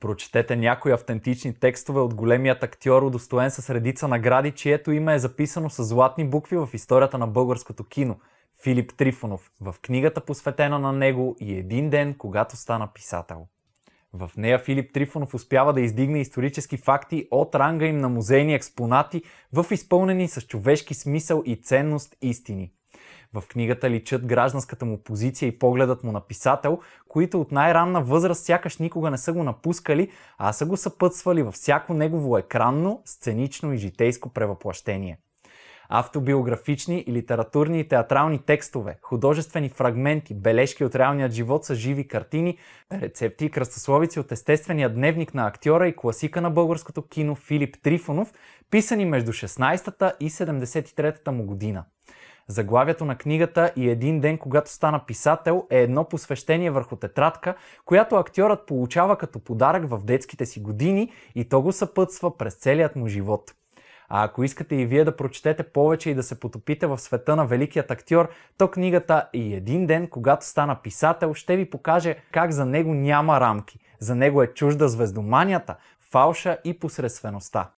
Прочетете някои автентични текстове от големият актьор, удостоен с редица награди, чието име е записано с златни букви в историята на българското кино – Филип Трифонов, в книгата посветена на него и един ден, когато стана писател. В нея Филип Трифонов успява да издигне исторически факти от ранга им на музейни експонати в изпълнени с човешки смисъл и ценност истини – в книгата личат гражданската му позиция и погледът му на писател, които от най-ранна възраст сякаш никога не са го напускали, а са го съпътствали във всяко негово екранно, сценично и житейско превъплащение автобиографични и литературни и театрални текстове, художествени фрагменти, бележки от реалния живот са живи картини, рецепти и кръстословици от естествения дневник на актьора и класика на българското кино Филип Трифонов, писани между 16-та и 73-та му година. Заглавието на книгата и един ден, когато стана писател, е едно посвещение върху тетрадка, която актьорът получава като подарък в детските си години и то го съпътства през целият му живот. А ако искате и вие да прочетете повече и да се потопите в света на великият актьор, то книгата и един ден, когато стана писател, ще ви покаже как за него няма рамки. За него е чужда звездоманията, фалша и посредствеността.